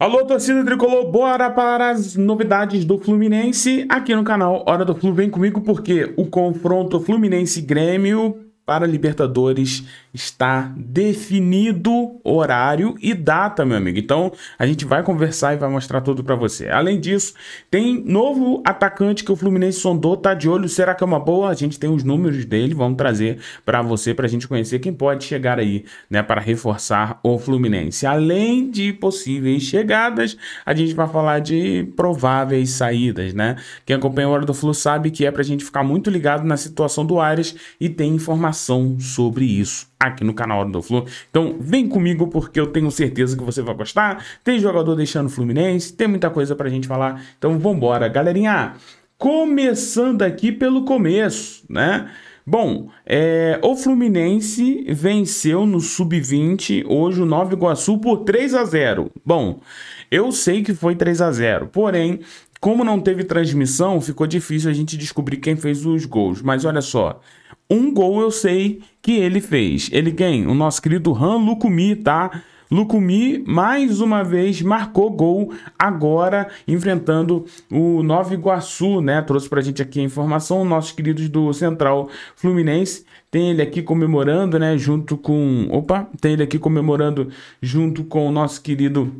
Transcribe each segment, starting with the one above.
Alô, torcida tricolor, bora para as novidades do Fluminense aqui no canal Hora do Flu. Vem comigo porque o confronto Fluminense-Grêmio para Libertadores está definido horário e data, meu amigo. Então a gente vai conversar e vai mostrar tudo para você. Além disso, tem novo atacante que o Fluminense sondou, tá de olho. Será que é uma boa? A gente tem os números dele, vamos trazer para você para a gente conhecer quem pode chegar aí, né, para reforçar o Fluminense. Além de possíveis chegadas, a gente vai falar de prováveis saídas, né? Quem acompanha o hora do Flu sabe que é para a gente ficar muito ligado na situação do Ares e tem informações informação sobre isso aqui no canal do Flu. Então vem comigo porque eu tenho certeza que você vai gostar. Tem jogador deixando o Fluminense, tem muita coisa pra gente falar. Então vambora, galerinha. Começando aqui pelo começo, né? Bom, é, o Fluminense venceu no Sub-20 hoje o Nova Iguaçu por 3 a 0 Bom, eu sei que foi 3 a 0 porém, como não teve transmissão, ficou difícil a gente descobrir quem fez os gols. Mas olha só, um gol eu sei que ele fez. Ele quem? O nosso querido Han Lukumi, tá? Lukumi mais uma vez marcou gol agora enfrentando o Nova Iguaçu, né? Trouxe pra gente aqui a informação, nossos queridos do Central Fluminense. Tem ele aqui comemorando, né, junto com, opa, tem ele aqui comemorando junto com o nosso querido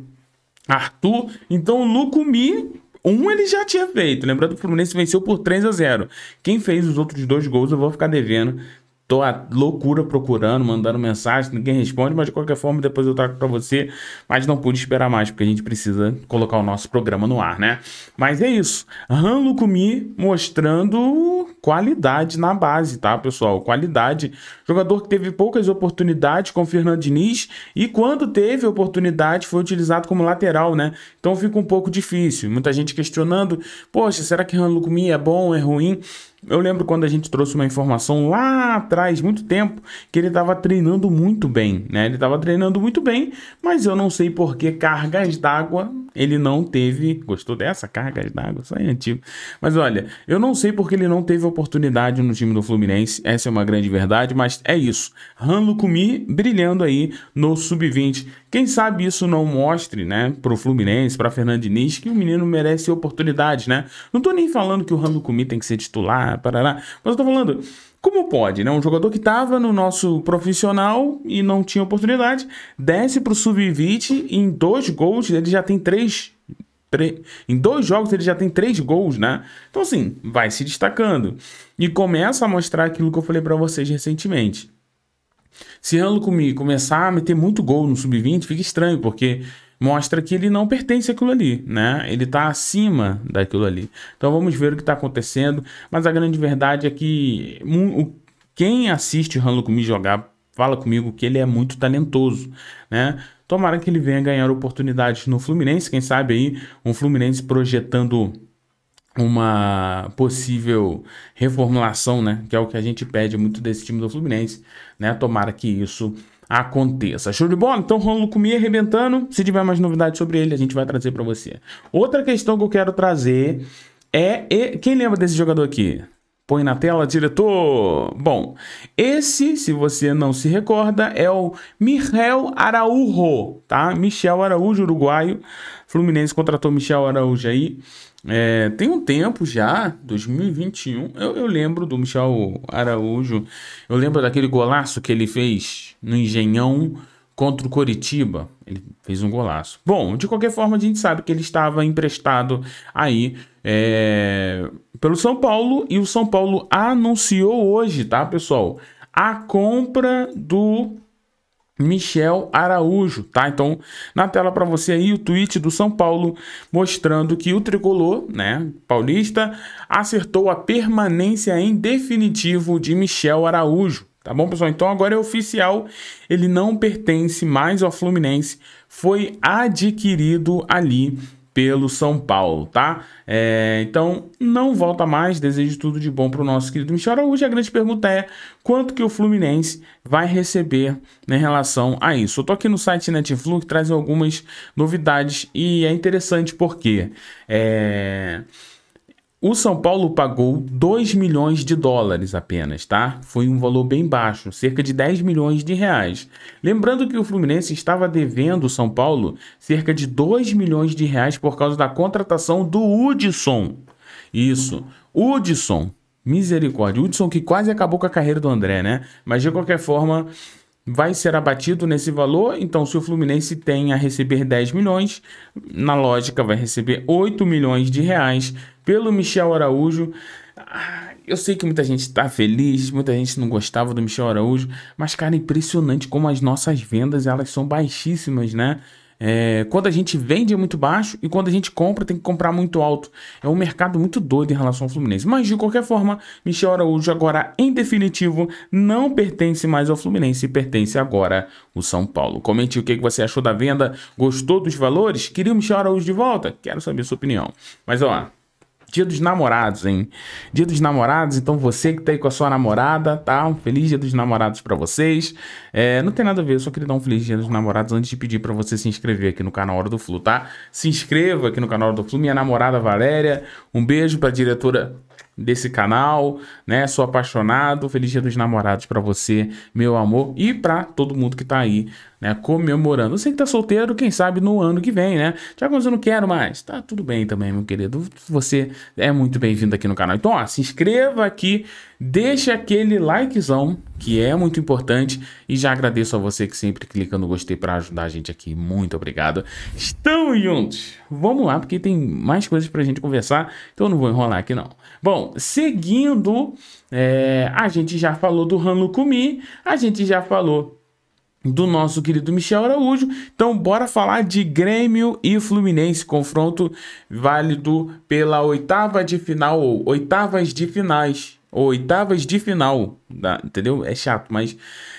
Arthur. Então, Lukumi um ele já tinha feito. Lembrando que o Fluminense venceu por 3 a 0 Quem fez os outros dois gols eu vou ficar devendo. Tô a loucura procurando, mandando mensagem, ninguém responde, mas de qualquer forma depois eu trago para você. Mas não pude esperar mais, porque a gente precisa colocar o nosso programa no ar, né? Mas é isso. Han Lukumi mostrando qualidade na base, tá, pessoal? Qualidade. Jogador que teve poucas oportunidades com o Fernando Diniz e quando teve oportunidade foi utilizado como lateral, né? Então fica um pouco difícil. Muita gente questionando, poxa, será que Han Lukumi é bom, é ruim? Eu lembro quando a gente trouxe uma informação lá atrás, muito tempo, que ele estava treinando muito bem, né? Ele estava treinando muito bem, mas eu não sei por que cargas d'água ele não teve. Gostou dessa? Cargas d'água, isso aí é antigo. Mas olha, eu não sei porque ele não teve oportunidade no time do Fluminense, essa é uma grande verdade, mas é isso. Han Lukumi brilhando aí no sub-20 quem sabe isso não mostre, né, pro Fluminense, pra Fernando Diniz, que o menino merece oportunidade, né? Não tô nem falando que o Rando Kumi tem que ser titular, parará, mas eu tô falando, como pode, né? Um jogador que estava no nosso profissional e não tinha oportunidade, desce pro sub-20 em dois gols, ele já tem três em dois jogos ele já tem três gols, né? Então, assim, vai se destacando. E começa a mostrar aquilo que eu falei para vocês recentemente. Se Anlo começar a meter muito gol no sub-20, fica estranho, porque mostra que ele não pertence àquilo ali, né? Ele está acima daquilo ali. Então vamos ver o que está acontecendo, mas a grande verdade é que quem assiste Hanlo comigo jogar fala comigo que ele é muito talentoso, né? Tomara que ele venha ganhar oportunidades no Fluminense, quem sabe aí um Fluminense projetando uma possível reformulação, né? Que é o que a gente pede muito desse time do Fluminense, né? Tomara que isso aconteça. Show de bola? Então, Romulo Comia arrebentando. Se tiver mais novidades sobre ele, a gente vai trazer para você. Outra questão que eu quero trazer é... Quem lembra desse jogador aqui? Põe na tela, diretor. Bom, esse, se você não se recorda, é o Michel Araújo, tá? Michel Araújo, uruguaio. Fluminense contratou Michel Araújo aí. É, tem um tempo já, 2021. Eu, eu lembro do Michel Araújo. Eu lembro daquele golaço que ele fez no Engenhão contra o Coritiba. Ele fez um golaço. Bom, de qualquer forma, a gente sabe que ele estava emprestado aí. É pelo São Paulo e o São Paulo anunciou hoje, tá, pessoal, a compra do Michel Araújo, tá? Então, na tela para você aí o tweet do São Paulo mostrando que o tricolor, né, paulista, acertou a permanência em definitivo de Michel Araújo. Tá bom, pessoal? Então agora é oficial, ele não pertence mais ao Fluminense, foi adquirido ali pelo São Paulo, tá? É, então, não volta mais. Desejo tudo de bom para o nosso querido Michel Araújo. A grande pergunta é quanto que o Fluminense vai receber em relação a isso. Eu tô aqui no site que traz algumas novidades e é interessante porque... É o São Paulo pagou 2 milhões de dólares apenas, tá? Foi um valor bem baixo, cerca de 10 milhões de reais. Lembrando que o Fluminense estava devendo o São Paulo cerca de 2 milhões de reais por causa da contratação do Hudson. Isso, Hudson. Misericórdia, Hudson que quase acabou com a carreira do André, né? Mas de qualquer forma, vai ser abatido nesse valor. Então, se o Fluminense tem a receber 10 milhões, na lógica vai receber 8 milhões de reais pelo Michel Araújo. Ah, eu sei que muita gente está feliz, muita gente não gostava do Michel Araújo, mas cara, é impressionante como as nossas vendas elas são baixíssimas, né? É, quando a gente vende é muito baixo e quando a gente compra tem que comprar muito alto. É um mercado muito doido em relação ao Fluminense. Mas de qualquer forma, Michel Araújo agora em definitivo não pertence mais ao Fluminense, pertence agora ao São Paulo. Comente o que você achou da venda, gostou dos valores? Queria o Michel Araújo de volta? Quero saber a sua opinião. Mas ó, Dia dos Namorados, hein? Dia dos Namorados, então você que tá aí com a sua namorada, tá? Um feliz Dia dos Namorados para vocês. É, não tem nada a ver, eu só queria dar um feliz Dia dos Namorados antes de pedir para você se inscrever aqui no canal Hora do Flu, tá? Se inscreva aqui no canal Hora do Flu, minha namorada Valéria. Um beijo pra diretora desse canal, né? Sou apaixonado. Feliz Dia dos Namorados para você, meu amor, e para todo mundo que tá aí né? Comemorando. Você que tá solteiro, quem sabe no ano que vem, né? Tiago, mas eu não quero mais. Tá tudo bem também, meu querido. Você é muito bem-vindo aqui no canal. Então, ó, se inscreva aqui, deixa aquele likezão, que é muito importante. E já agradeço a você que sempre clica no gostei para ajudar a gente aqui. Muito obrigado. Estamos juntos. Vamos lá, porque tem mais coisas pra gente conversar. Então, eu não vou enrolar aqui, não. Bom, seguindo, é, a gente já falou do Hanlukumi, a gente já falou do nosso querido Michel Araújo. Então, bora falar de Grêmio e Fluminense, confronto válido pela oitava de final ou oitavas de finais, ou oitavas de final entendeu? É chato, mas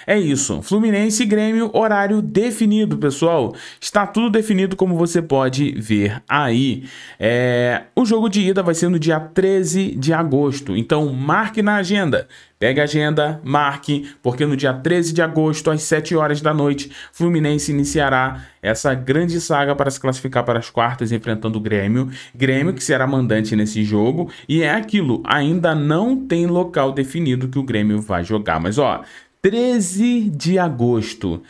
é isso. Fluminense e Grêmio, horário definido, pessoal. Está tudo definido, como você pode ver aí. É... O jogo de ida vai ser no dia 13 de agosto. Então, marque na agenda. pega a agenda, marque, porque no dia 13 de agosto, às 7 horas da noite, Fluminense iniciará essa grande saga para se classificar para as quartas, enfrentando o Grêmio. Grêmio que será mandante nesse jogo. E é aquilo, ainda não tem local definido que o Grêmio vai jogar. Mas ó, 13 de agosto.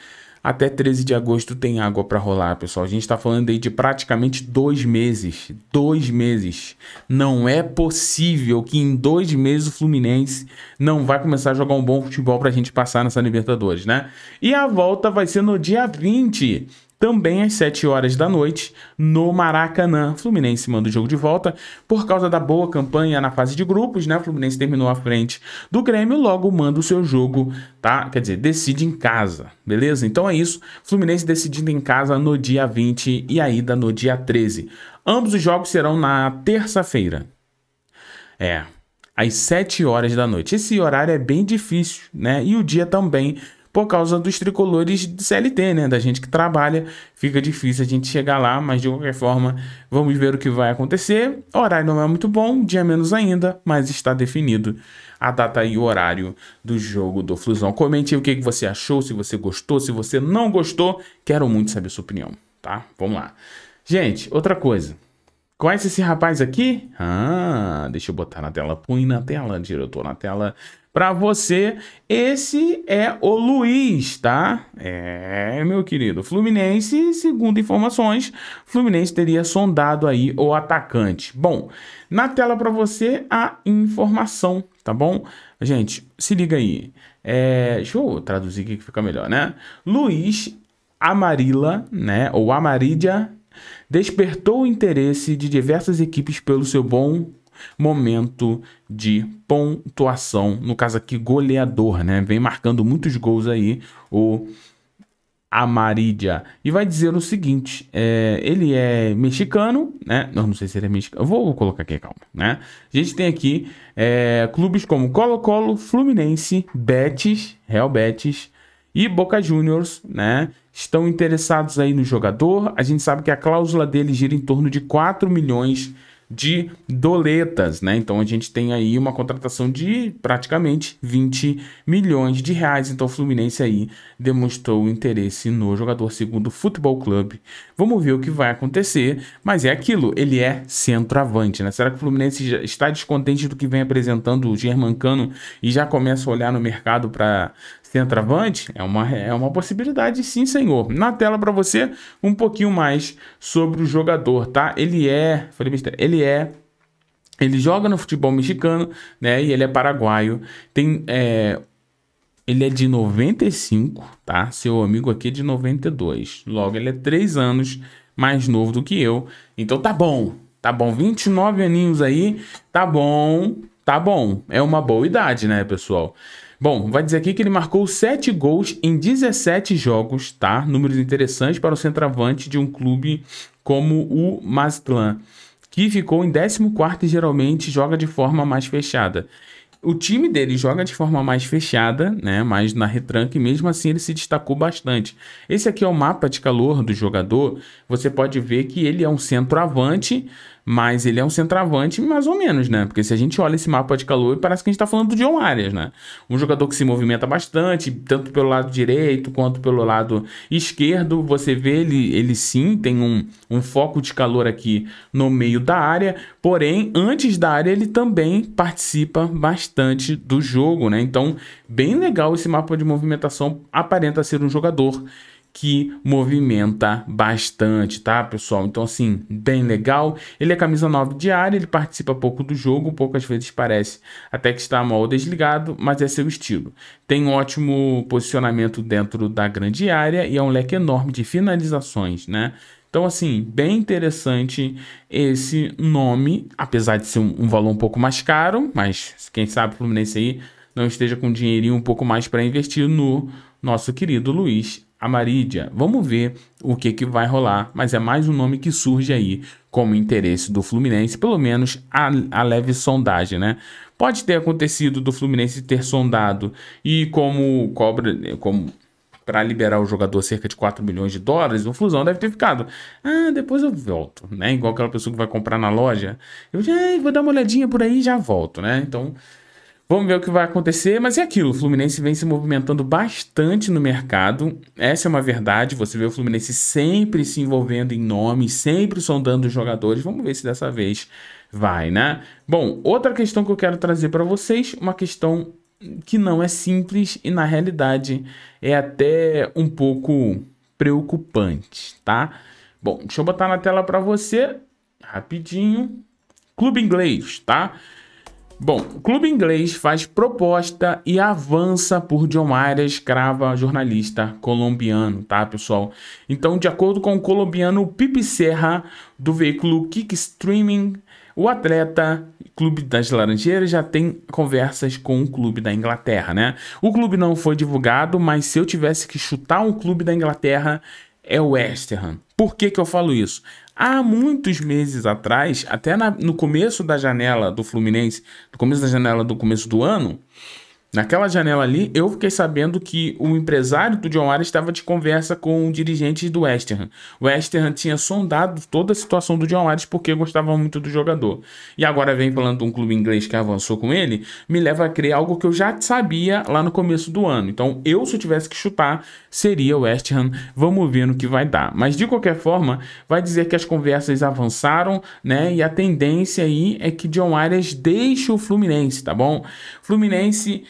Até 13 de agosto tem água para rolar, pessoal. A gente está falando aí de praticamente dois meses. Dois meses. Não é possível que em dois meses o Fluminense não vai começar a jogar um bom futebol para a gente passar nessa Libertadores, né? E a volta vai ser no dia 20 também às 7 horas da noite, no Maracanã. Fluminense manda o jogo de volta por causa da boa campanha na fase de grupos, né? O Fluminense terminou à frente do Grêmio, logo manda o seu jogo, tá? Quer dizer, decide em casa, beleza? Então é isso. Fluminense decidindo em casa no dia 20 e a ida no dia 13. Ambos os jogos serão na terça-feira. É, às 7 horas da noite. Esse horário é bem difícil, né? E o dia também por causa dos tricolores de CLT, né? Da gente que trabalha, fica difícil a gente chegar lá, mas de qualquer forma, vamos ver o que vai acontecer. O horário não é muito bom, dia menos ainda, mas está definido a data e o horário do jogo do Flusão. Comente o que você achou, se você gostou, se você não gostou, quero muito saber sua opinião, tá? Vamos lá. Gente, outra coisa. Conhece esse rapaz aqui? Ah, deixa eu botar na tela. Põe na tela, diretor, na tela para você. Esse é o Luiz, tá? É, meu querido. Fluminense, segundo informações, Fluminense teria sondado aí o atacante. Bom, na tela para você a informação, tá bom? Gente, se liga aí. É, deixa eu traduzir aqui que fica melhor, né? Luiz Amarila, né? Ou Amarídia despertou o interesse de diversas equipes pelo seu bom momento de pontuação. No caso aqui, goleador, né? Vem marcando muitos gols aí o Amaridia. E vai dizer o seguinte: é, ele é mexicano, né? não sei se ele é mexicano. Vou colocar aqui, calma, né? A gente tem aqui é, clubes como Colo-Colo, Fluminense, Betis, Real Betis e Boca Juniors, né? Estão interessados aí no jogador. A gente sabe que a cláusula dele gira em torno de 4 milhões de de doletas, né? Então a gente tem aí uma contratação de praticamente 20 milhões de reais. Então o Fluminense aí demonstrou interesse no jogador segundo o Futebol Clube. Vamos ver o que vai acontecer, mas é aquilo, ele é centroavante, né? Será que o Fluminense já está descontente do que vem apresentando o Germancano e já começa a olhar no mercado para centroavante? É uma, é uma possibilidade, sim, senhor. Na tela para você, um pouquinho mais sobre o jogador, tá? Ele é. Falei besteira. Ele é. Ele joga no futebol mexicano, né? E ele é paraguaio. Tem. É, ele é de 95, tá? Seu amigo aqui é de 92. Logo, ele é 3 anos mais novo do que eu. Então tá bom. Tá bom, 29 aninhos aí. Tá bom. Tá bom, é uma boa idade, né, pessoal? Bom, vai dizer aqui que ele marcou 7 gols em 17 jogos, tá? Números interessantes para o centroavante de um clube como o Mazatlan, que ficou em 14 e geralmente joga de forma mais fechada. O time dele joga de forma mais fechada, né? Mais na retranca e mesmo assim ele se destacou bastante. Esse aqui é o mapa de calor do jogador. Você pode ver que ele é um centroavante, mas ele é um centroavante mais ou menos, né? Porque se a gente olha esse mapa de calor, parece que a gente tá falando do John Arias, né? Um jogador que se movimenta bastante, tanto pelo lado direito quanto pelo lado esquerdo. Você vê ele, ele sim tem um, um foco de calor aqui no meio da área, porém, antes da área, ele também participa bastante do jogo, né? Então, bem legal esse mapa de movimentação. Aparenta ser um jogador que movimenta bastante, tá, pessoal? Então, assim, bem legal. Ele é camisa 9 diária, ele participa pouco do jogo, poucas vezes parece até que está mal desligado, mas é seu estilo. Tem um ótimo posicionamento dentro da grande área e é um leque enorme de finalizações, né? Então, assim, bem interessante esse nome, apesar de ser um, um valor um pouco mais caro, mas quem sabe o Fluminense aí não esteja com dinheirinho um pouco mais para investir no nosso querido Luiz Amarídia. Vamos ver o que, que vai rolar, mas é mais um nome que surge aí como interesse do Fluminense, pelo menos a, a leve sondagem, né? Pode ter acontecido do Fluminense ter sondado e como cobra, como para liberar o jogador cerca de 4 milhões de dólares, o fusão deve ter ficado. Ah, depois eu volto, né? Igual aquela pessoa que vai comprar na loja. Eu já vou dar uma olhadinha por aí e já volto, né? Então, Vamos ver o que vai acontecer, mas é aquilo. O Fluminense vem se movimentando bastante no mercado. Essa é uma verdade. Você vê o Fluminense sempre se envolvendo em nomes, sempre sondando os jogadores. Vamos ver se dessa vez vai, né? Bom, outra questão que eu quero trazer para vocês, uma questão que não é simples e na realidade é até um pouco preocupante, tá? Bom, deixa eu botar na tela para você rapidinho. Clube inglês, tá? Bom, o clube inglês faz proposta e avança por John Arias Crava, jornalista colombiano, tá, pessoal? Então, de acordo com o colombiano Pipe Serra, do veículo Kick Streaming, o atleta Clube das Laranjeiras já tem conversas com o clube da Inglaterra, né? O clube não foi divulgado, mas se eu tivesse que chutar um clube da Inglaterra, é o West Ham. Por que, que eu falo isso? Há muitos meses atrás, até na, no começo da janela do Fluminense, no começo da janela do começo do ano, Naquela janela ali, eu fiquei sabendo que o empresário do John Arias estava de conversa com dirigentes do West Ham. O West Ham tinha sondado toda a situação do John Arias porque gostava muito do jogador. E agora vem falando de um clube inglês que avançou com ele, me leva a crer algo que eu já sabia lá no começo do ano. Então, eu se eu tivesse que chutar, seria o West Ham. Vamos ver no que vai dar. Mas de qualquer forma, vai dizer que as conversas avançaram, né? E a tendência aí é que John Arias deixe o Fluminense, tá bom? Fluminense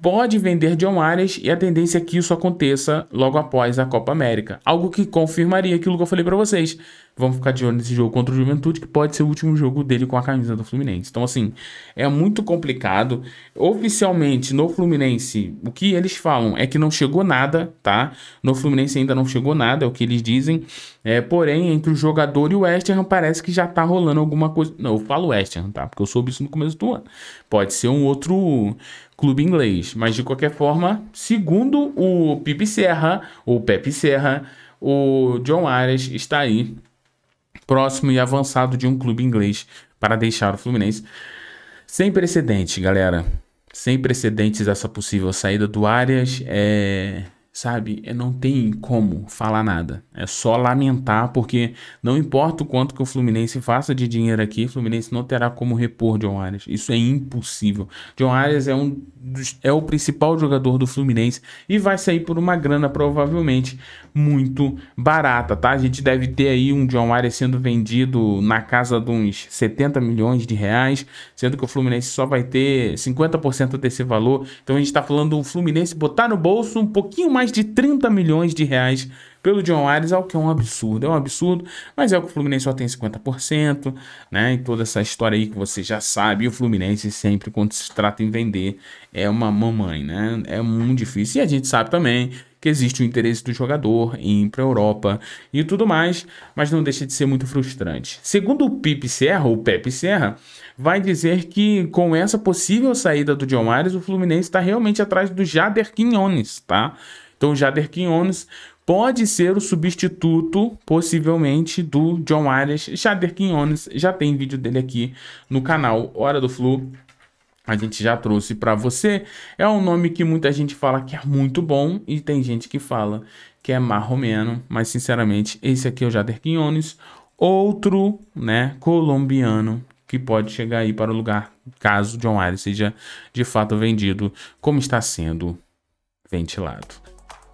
pode vender John Arias e a tendência é que isso aconteça logo após a Copa América. Algo que confirmaria aquilo que eu falei para vocês. Vamos ficar de olho nesse jogo contra o Juventude, que pode ser o último jogo dele com a camisa do Fluminense. Então, assim, é muito complicado. Oficialmente, no Fluminense, o que eles falam é que não chegou nada, tá? No Fluminense ainda não chegou nada, é o que eles dizem. É, porém, entre o jogador e o West Ham, parece que já tá rolando alguma coisa. Não, eu falo West Ham, tá? Porque eu soube isso no começo do ano. Pode ser um outro clube inglês. Mas de qualquer forma, segundo o Pipe Serra, ou Pepe Serra, o John Arias está aí próximo e avançado de um clube inglês para deixar o Fluminense. Sem precedente, galera. Sem precedentes essa possível saída do Arias. É sabe? É, não tem como falar nada. É só lamentar, porque não importa o quanto que o Fluminense faça de dinheiro aqui, o Fluminense não terá como repor John Arias. Isso é impossível. John Arias é, um dos, é o principal jogador do Fluminense e vai sair por uma grana provavelmente muito barata, tá? A gente deve ter aí um John Arias sendo vendido na casa de uns 70 milhões de reais, sendo que o Fluminense só vai ter 50% desse valor. Então a gente está falando do Fluminense botar no bolso um pouquinho mais mais de 30 milhões de reais pelo John Ares, o que é um absurdo. É um absurdo, mas é o que o Fluminense só tem 50%, né? E toda essa história aí que você já sabe. E o Fluminense sempre, quando se trata em vender, é uma mamãe, né? É muito difícil. E a gente sabe também que existe o interesse do jogador em ir para a Europa e tudo mais, mas não deixa de ser muito frustrante. Segundo o Pipe Serra, o Pepe Serra, vai dizer que com essa possível saída do John Ares, o Fluminense está realmente atrás do Jader Quinones, tá? Então o Jader Quinones pode ser o substituto, possivelmente, do John Arias. Jader Quinones já tem vídeo dele aqui no canal Hora do Flu. A gente já trouxe para você. É um nome que muita gente fala que é muito bom e tem gente que fala que é marromeno, mas sinceramente, esse aqui é o Jader Quinones, outro, né, colombiano que pode chegar aí para o lugar caso John Arias seja de fato vendido, como está sendo ventilado.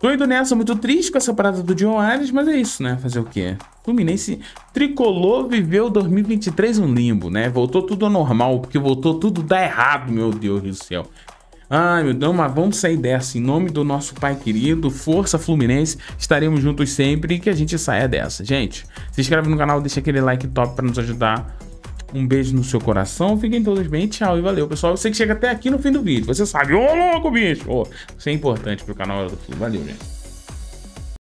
Tô indo nessa, muito triste com essa parada do John Ares, mas é isso, né? Fazer o quê? Fluminense tricolor viveu 2023 um limbo, né? Voltou tudo ao normal, porque voltou tudo dar errado, meu Deus do céu. Ai, meu Deus, mas vamos sair dessa. Em nome do nosso pai querido, força Fluminense, estaremos juntos sempre e que a gente saia dessa. Gente, se inscreve no canal, deixa aquele like top para nos ajudar um beijo no seu coração. Fiquem todos bem. Tchau e valeu, pessoal. Você que chega até aqui no fim do vídeo. Você sabe. Ô, louco, bicho! Ô, você é importante pro canal do Valeu, gente.